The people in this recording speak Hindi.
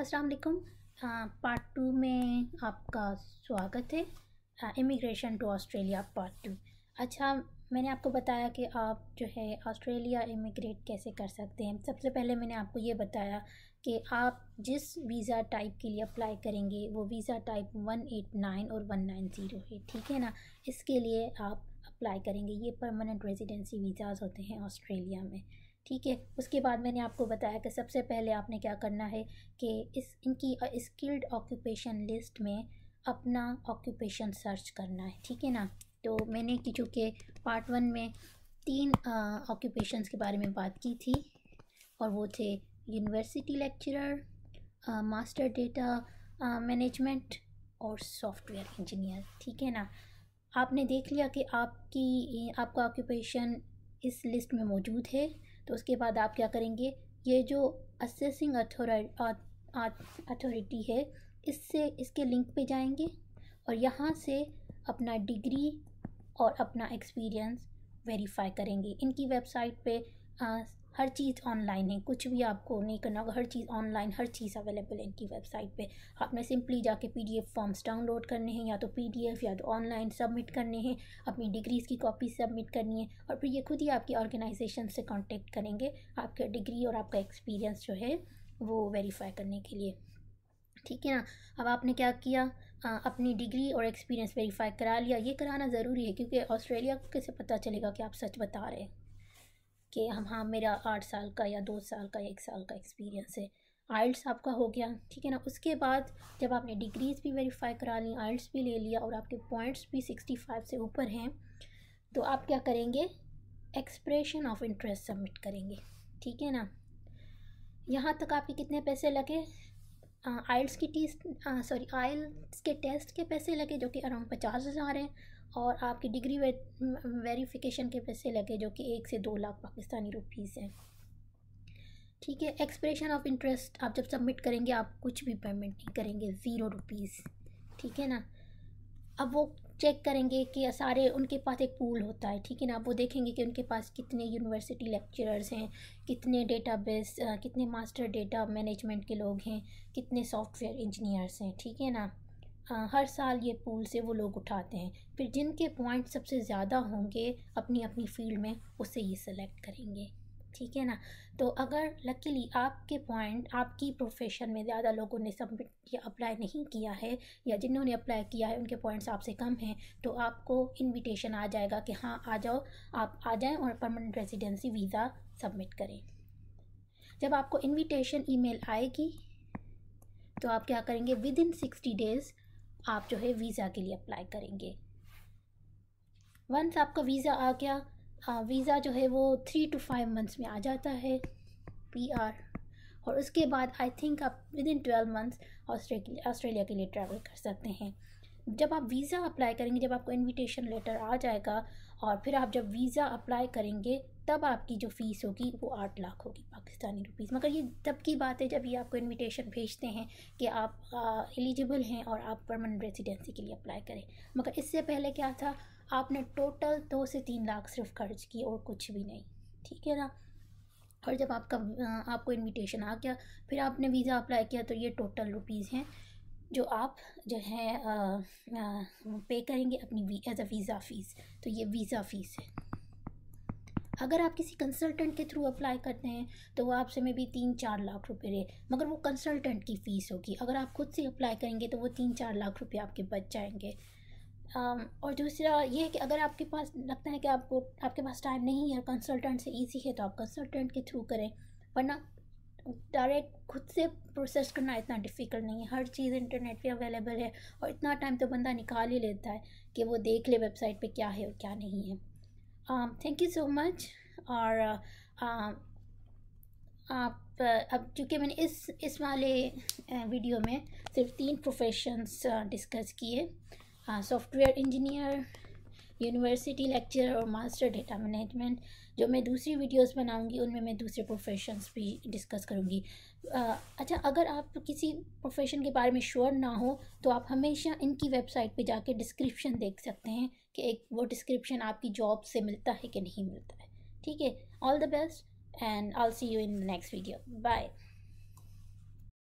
अस्सलाम वालेकुम पार्ट टू में आपका स्वागत है immigration to Australia part two अच्छा मैंने आपको बताया कि आप जो है ऑस्ट्रेलिया इमिग्रेट कैसे कर सकते हैं सबसे पहले मैंने आपको ये बताया कि आप जिस वीज़ा टाइप के लिए अप्लाई करेंगे वो visa type one eight nine और वन नाइन ज़ीरो है ठीक है ना इसके लिए आप अप्लाई करेंगे ये परमानेंट रेजिडेंसी वीज़ाज़ होते हैं ऑस्ट्रेलिया में ठीक है उसके बाद मैंने आपको बताया कि सबसे पहले आपने क्या करना है कि इस इनकी स्किल्ड ऑक्यूपेशन लिस्ट में अपना ऑक्यूपेशन सर्च करना है ठीक है ना तो मैंने कि चूँकि पार्ट वन में तीन ऑक्यूपेशन के बारे में बात की थी और वो थे university lecturer master data management और सॉफ्टवेयर इंजीनियर ठीक है ना आपने देख लिया कि आपकी आपका ऑक्यूपेशन इस लिस्ट में मौजूद है तो उसके बाद आप क्या करेंगे ये जो असेसिंग अथॉरिटी है इससे इसके लिंक पे जाएंगे और यहाँ से अपना डिग्री और अपना एक्सपीरियंस वेरीफाई करेंगे इनकी वेबसाइट पे हर चीज़ ऑनलाइन है कुछ भी आपको नहीं करना होगा हर चीज़ ऑनलाइन हर चीज़ अवेलेबल है इनकी वेबसाइट पे आपने सिंपली जाके पीडीएफ फॉर्म्स डाउनलोड करने हैं या तो पीडीएफ या तो ऑनलाइन सबमिट करने हैं अपनी डिग्रीज़ की कॉपी सबमिट करनी है और फिर ये खुद ही आपकी ऑर्गेनाइजेशन से कॉन्टेक्ट करेंगे आपका डिग्री और आपका एक्सपीरियंस जो है वो वेरीफाई करने के लिए ठीक है ना अब आपने क्या किया आ, अपनी डिग्री और एक्सपीरियंस वेरीफाई करा लिया ये कराना ज़रूरी है क्योंकि ऑस्ट्रेलिया को कैसे पता चलेगा कि आप सच बता रहे हैं कि हम हाँ मेरा आठ साल का या दो साल का या एक साल का एक्सपीरियंस है आइल्स आपका हो गया ठीक है ना उसके बाद जब आपने डिग्रीज भी वेरीफाई करा ली आइल्स भी ले लिया और आपके पॉइंट्स भी सिक्सटी फाइव से ऊपर हैं तो आप क्या करेंगे एक्सप्रेशन ऑफ इंटरेस्ट सबमिट करेंगे ठीक है ना यहाँ तक आपके कितने पैसे लगे आइल्स की टी सॉरी आइल्स के टेस्ट के पैसे लगे जो कि अराउंड पचास हज़ार हैं और आपकी डिग्री वे, वेरिफिकेशन के पैसे लगे जो कि एक से दो लाख पाकिस्तानी रुपीज़ हैं ठीक है एक्सप्रेशन ऑफ इंटरेस्ट आप जब सबमिट करेंगे आप कुछ भी पेमेंट नहीं करेंगे ज़ीरो रुपीज़ ठीक है ना अब वो चेक करेंगे कि सारे उनके पास एक पूल होता है ठीक है ना वो देखेंगे कि उनके पास कितने यूनिवर्सिटी लेक्चरर्स हैं कितने डेटाबेस कितने मास्टर डेटा मैनेजमेंट के लोग हैं कितने सॉफ्टवेयर इंजीनियर्स हैं ठीक है ना हाँ, हर साल ये पूल से वो लोग उठाते हैं फिर जिनके पॉइंट सबसे ज़्यादा होंगे अपनी अपनी फील्ड में उसे ये सेलेक्ट करेंगे ठीक है ना तो अगर लकीली आपके पॉइंट आपकी प्रोफेशन में ज़्यादा लोगों ने सबमिट या अप्लाई नहीं किया है या जिन्होंने अप्लाई किया है उनके पॉइंट्स आपसे कम हैं तो आपको इनविटेशन आ जाएगा कि हाँ आ जाओ आप आ जाएं और परमानेंट रेजिडेंसी वीज़ा सबमिट करें जब आपको इनविटेशन ईमेल आएगी तो आप क्या करेंगे विद इन सिक्सटी डेज़ आप जो है वीज़ा के लिए अप्लाई करेंगे वंस आपका वीज़ा आ गया वीज़ा जो है वो थ्री टू फाइव मंथ्स में आ जाता है पी आर और उसके बाद आई थिंक आप within twelve months Australia के लिए ट्रैवल कर सकते हैं जब आप वीज़ा अप्लाई करेंगे जब आपको इनविटेशन लेटर आ जाएगा और फिर आप जब वीज़ा अप्लाई करेंगे तब आपकी जो फ़ीस होगी वो आठ लाख होगी पाकिस्तानी रुपीज़ मगर ये तब की बात है जब ये आपको इनविटेशन भेजते हैं कि आप एलिजिबल हैं और आप परमानेंट रेजिडेंसी के लिए अप्लाई करें मगर इससे पहले क्या था आपने टोटल दो से तीन लाख सिर्फ खर्च की और कुछ भी नहीं ठीक है ना और जब आपका आपको इनविटेशन आ गया फिर आपने वीज़ा अप्लाई किया तो ये टोटल रुपीज़ हैं जो आप जो है आ, आ, पे करेंगे अपनी एज अ वीज़ा फ़ीस तो ये वीज़ा फ़ीस है अगर आप किसी कंसल्टेंट के थ्रू अप्लाई करते हैं तो वो आपसे मे भी तीन चार लाख रुपए रहे मगर वो कंसल्टेंट की फ़ीस होगी अगर आप खुद से अप्लाई करेंगे तो वो तीन चार लाख रुपए आपके बच जाएंगे और दूसरा ये है कि अगर आपके पास लगता है कि आपको आपके पास टाइम नहीं है कंसल्टेंट से ईजी है तो आप कंसल्टेंट के थ्रू करें वरना डायरेक्ट खुद से प्रोसेस करना इतना डिफ़िकल्ट नहीं है हर चीज़ इंटरनेट पे अवेलेबल है और इतना टाइम तो बंदा निकाल ही लेता है कि वो देख ले वेबसाइट पे क्या है और क्या नहीं है um, thank you so much और आप uh, अब चूँकि मैंने इस इस वाले वीडियो uh, में सिर्फ तीन प्रोफेशंस डिस्कस किए सॉफ्टवेयर इंजीनियर यूनिवर्सिटी लेक्चर और मास्टर डेटा मैनेजमेंट जो मैं दूसरी वीडियोस बनाऊंगी उनमें मैं दूसरे प्रोफेशंस भी डिस्कस करूंगी आ, uh, अच्छा अगर आप किसी प्रोफेशन के बारे में श्योर ना हो तो आप हमेशा इनकी वेबसाइट पे जाके डिस्क्रिप्शन देख सकते हैं कि एक वो डिस्क्रिप्शन आपकी जॉब से मिलता है कि नहीं मिलता है ठीक है all the best and I see you in next video bye